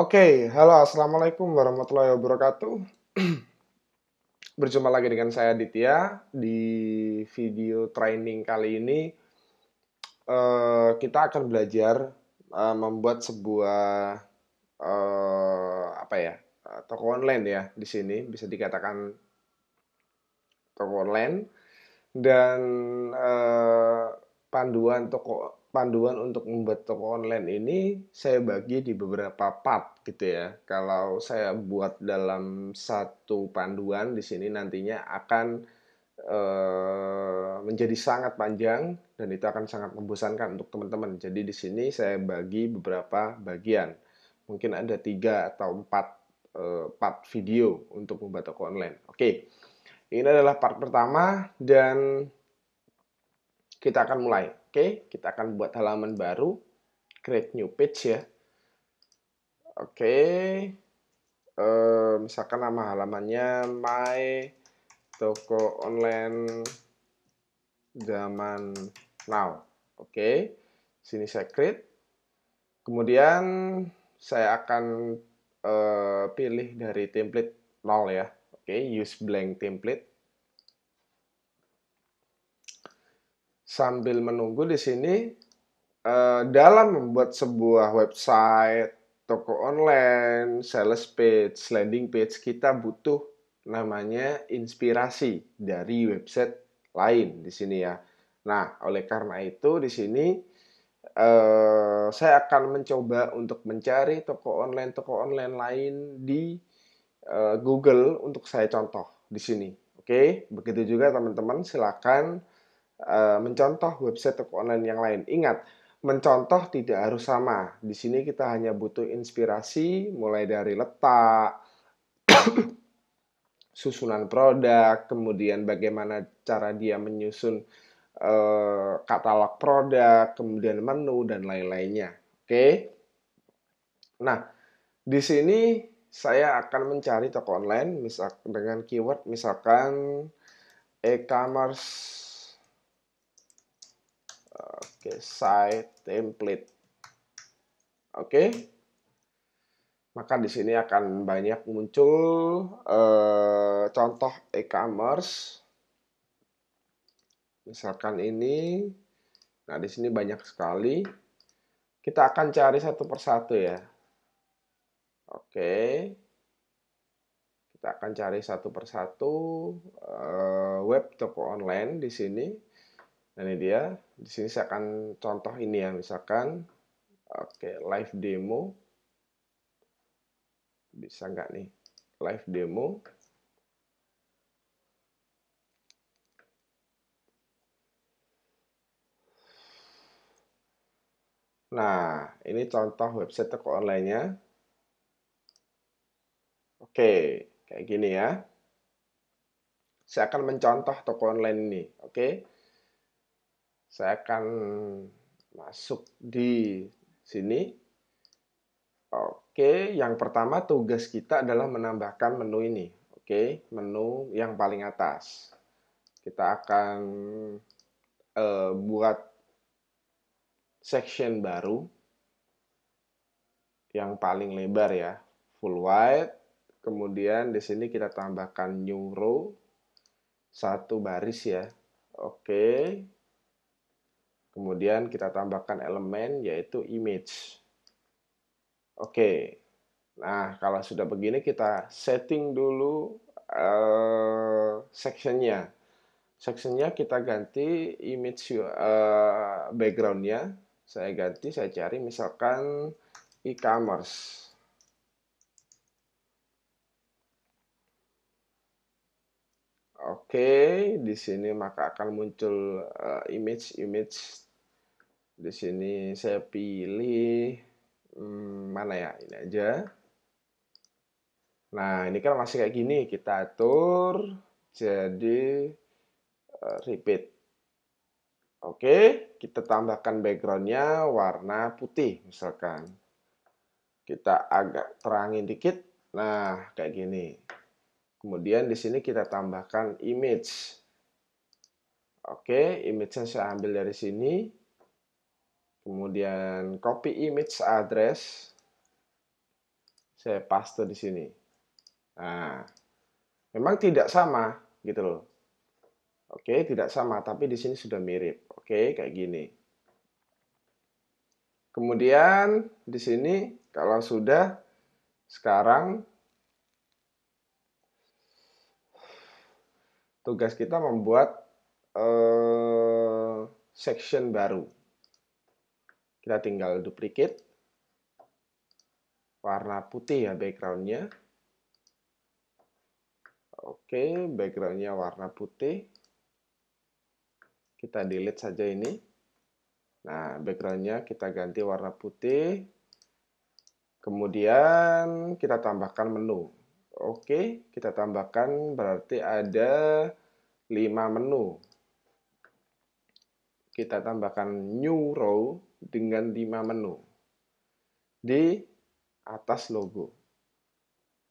Oke, okay, halo assalamualaikum warahmatullahi wabarakatuh. Berjumpa lagi dengan saya Ditya di video training kali ini. Eh, kita akan belajar eh, membuat sebuah eh, apa ya toko online ya di sini bisa dikatakan toko online dan panduan toko panduan untuk membuat toko online ini saya bagi di beberapa part gitu ya. Kalau saya buat dalam satu panduan di sini nantinya akan e, menjadi sangat panjang dan itu akan sangat membosankan untuk teman-teman. Jadi di sini saya bagi beberapa bagian. Mungkin ada tiga atau empat e, part video untuk membuat toko online. Oke, ini adalah part pertama dan kita akan mulai. Oke, okay? kita akan buat halaman baru, create new page ya. Oke, okay. uh, eh, misalkan nama halamannya my toko online zaman now. Oke, okay. sini saya create. Kemudian saya akan uh, pilih dari template 0 ya. Oke, okay. use blank template. sambil menunggu di sini uh, dalam membuat sebuah website, toko online, sales page, landing page kita butuh namanya inspirasi dari website lain di sini ya. Nah, oleh karena itu di sini Uh, saya akan mencoba untuk mencari toko online toko online lain di uh, Google untuk saya contoh di sini. Oke, begitu juga teman-teman silakan Eh, mencontoh website toko online yang lain. Ingat, mencontoh tidak harus sama. Di sini kita hanya butuh inspirasi mulai dari letak, susunan produk, kemudian bagaimana cara dia menyusun eh, katalog produk, kemudian menu dan lain-lainnya. Oke. Nah, di sini saya akan mencari toko online misal dengan keyword misalkan e-commerce Oke, okay, site template. Oke. Okay. Maka di sini akan banyak muncul eh, contoh e-commerce. Misalkan ini. Nah, di sini banyak sekali. Kita akan cari satu persatu ya. Oke. Okay. Kita akan cari satu persatu eh, web toko online di sini. Nah, ini dia. Di sini saya akan contoh ini ya, misalkan oke, okay, live demo. Bisa nggak nih? Live demo. Nah, ini contoh website toko online-nya. Oke, kayak gini ya. Saya akan mencontoh toko online ini, oke? saya akan masuk di sini. Oke, yang pertama tugas kita adalah menambahkan menu ini. Oke, menu yang paling atas. Kita akan uh, buat section baru yang paling lebar ya, full wide. Kemudian di sini kita tambahkan new row satu baris ya. Oke, Kemudian kita tambahkan elemen yaitu image. Oke. Nah, kalau sudah begini kita setting dulu uh, sectionnya. Sectionnya kita ganti image uh, backgroundnya. Saya ganti, saya cari misalkan e-commerce. Oke, di sini maka akan muncul image-image uh, image -image di sini saya pilih hmm, mana ya? Ini aja. Nah, ini kan masih kayak gini, kita atur jadi uh, repeat. Oke, kita tambahkan backgroundnya warna putih misalkan. Kita agak terangin dikit, nah kayak gini. Kemudian di sini kita tambahkan image. Oke, image-nya saya ambil dari sini. Kemudian copy image address. Saya paste di sini. Nah, memang tidak sama gitu loh. Oke, tidak sama, tapi di sini sudah mirip. Oke, kayak gini. Kemudian di sini kalau sudah sekarang tugas kita membuat uh, section baru. Kita tinggal duplikat Warna putih ya backgroundnya. Oke, backgroundnya warna putih. Kita delete saja ini. Nah, backgroundnya kita ganti warna putih. Kemudian kita tambahkan menu. Oke, kita tambahkan berarti ada 5 menu. Kita tambahkan new row dengan 5 menu di atas logo.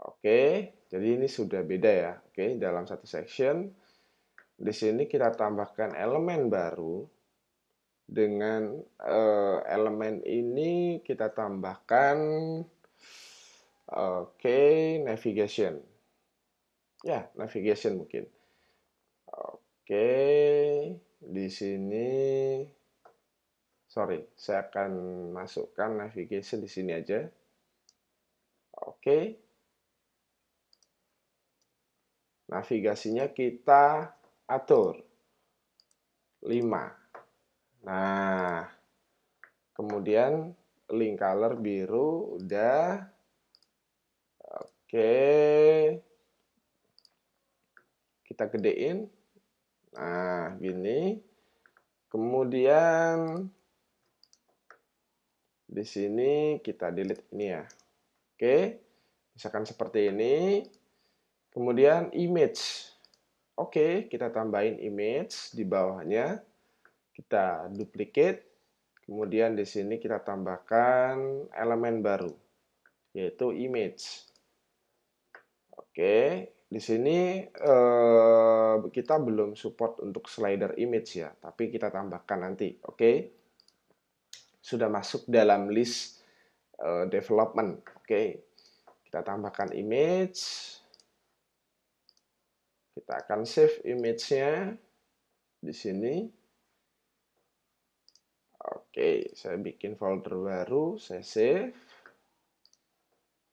Oke, jadi ini sudah beda ya. Oke, dalam satu section di sini kita tambahkan elemen baru dengan uh, elemen ini kita tambahkan oke okay, navigation. Ya, navigation mungkin. Oke, okay, di sini sorry, saya akan masukkan navigation di sini aja. Oke. Navigasinya kita atur. 5. Nah, kemudian link color biru udah. Oke. Kita gedein. Nah, gini. Kemudian di sini kita delete ini ya. Oke, misalkan seperti ini. Kemudian image. Oke, kita tambahin image di bawahnya. Kita duplicate. Kemudian di sini kita tambahkan elemen baru, yaitu image. Oke, di sini eh, kita belum support untuk slider image ya, tapi kita tambahkan nanti. Oke sudah masuk dalam list uh, development. Oke, okay. kita tambahkan image. Kita akan save image-nya di sini. Oke, saya bikin folder baru, saya save.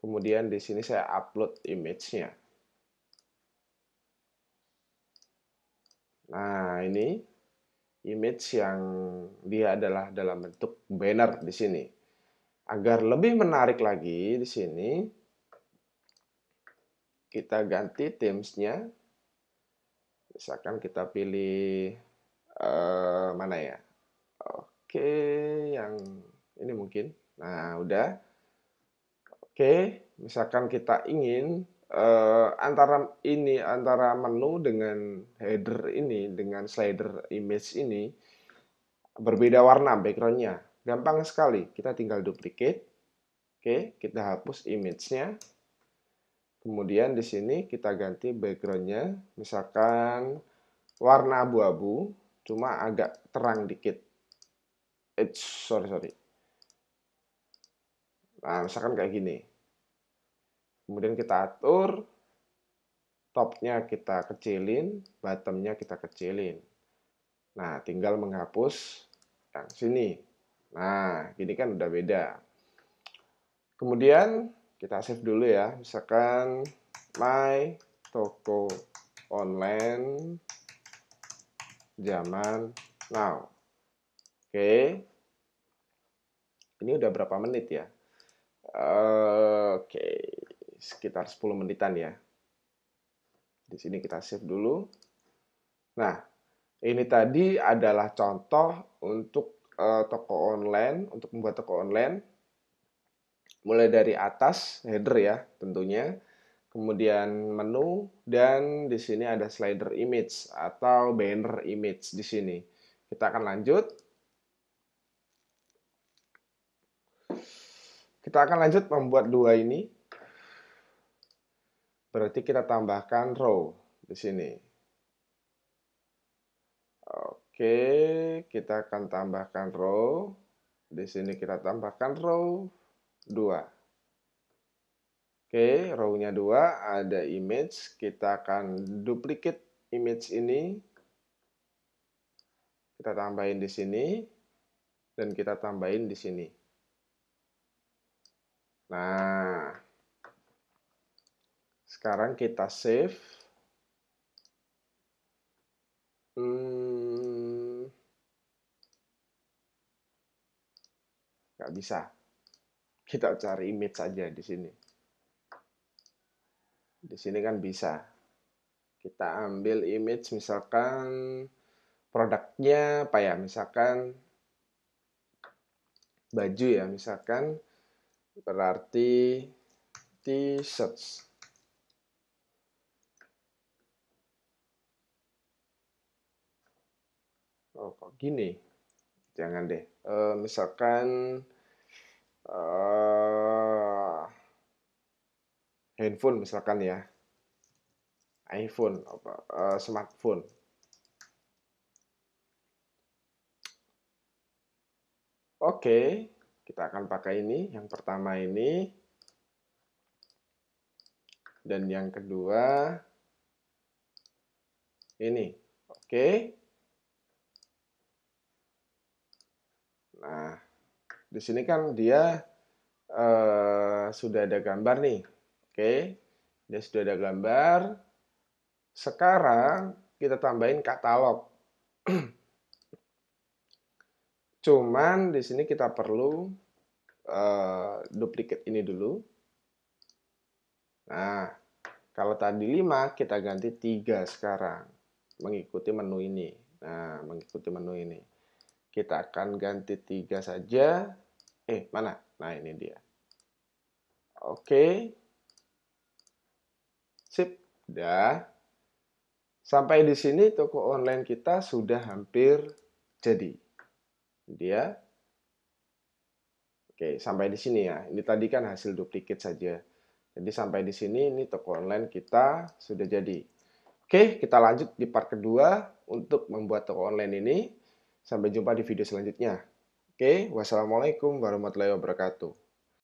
Kemudian di sini saya upload image-nya. Nah, ini image yang dia adalah dalam bentuk banner di sini. Agar lebih menarik lagi di sini, kita ganti themes-nya. Misalkan kita pilih uh, mana ya? Oke, yang ini mungkin. Nah, udah. Oke, misalkan kita ingin uh, antara ini antara menu dengan header ini dengan slider image ini berbeda warna backgroundnya gampang sekali kita tinggal duplicate oke kita hapus image-nya kemudian di sini kita ganti backgroundnya misalkan warna abu-abu cuma agak terang dikit it's eh, sorry sorry nah misalkan kayak gini kemudian kita atur topnya kita kecilin, bottomnya kita kecilin. Nah, tinggal menghapus yang sini. Nah, gini kan udah beda. Kemudian kita save dulu ya, misalkan my toko online zaman now. Oke, ini udah berapa menit ya? Eh, oke, sekitar 10 menitan ya. Di sini kita save dulu. Nah, ini tadi adalah contoh untuk uh, toko online, untuk membuat toko online. Mulai dari atas header ya tentunya. Kemudian menu dan di sini ada slider image atau banner image di sini. Kita akan lanjut. Kita akan lanjut membuat dua ini Berarti kita tambahkan row di sini. Oke, kita akan tambahkan row. Di sini kita tambahkan row 2. Oke, row-nya 2, ada image. Kita akan duplicate image ini. Kita tambahin di sini. Dan kita tambahin di sini. Nah, sekarang kita save. Hmm, nggak bisa. Kita cari image saja di sini. Di sini kan bisa. Kita ambil image misalkan produknya apa ya? Misalkan baju ya misalkan berarti t-shirts gini jangan deh e, misalkan e, handphone misalkan ya iPhone apa e, smartphone oke kita akan pakai ini yang pertama ini dan yang kedua ini oke okay. Nah, di sini kan dia eh, sudah ada gambar nih. Oke, okay. dia sudah ada gambar. Sekarang kita tambahin katalog. Cuman di sini kita perlu eh, duplikat ini dulu. Nah, kalau tadi 5 kita ganti 3 sekarang mengikuti menu ini. Nah, mengikuti menu ini. Kita akan ganti tiga saja. Eh, mana? Nah, ini dia. Oke. Sip, dah. Sampai di sini toko online kita sudah hampir jadi. Dia. Oke, sampai di sini ya. Ini tadi kan hasil duplikat saja. Jadi sampai di sini ini toko online kita sudah jadi. Oke, kita lanjut di part kedua untuk membuat toko online ini. Sampai jumpa di video selanjutnya. Oke, wassalamualaikum warahmatullahi wabarakatuh.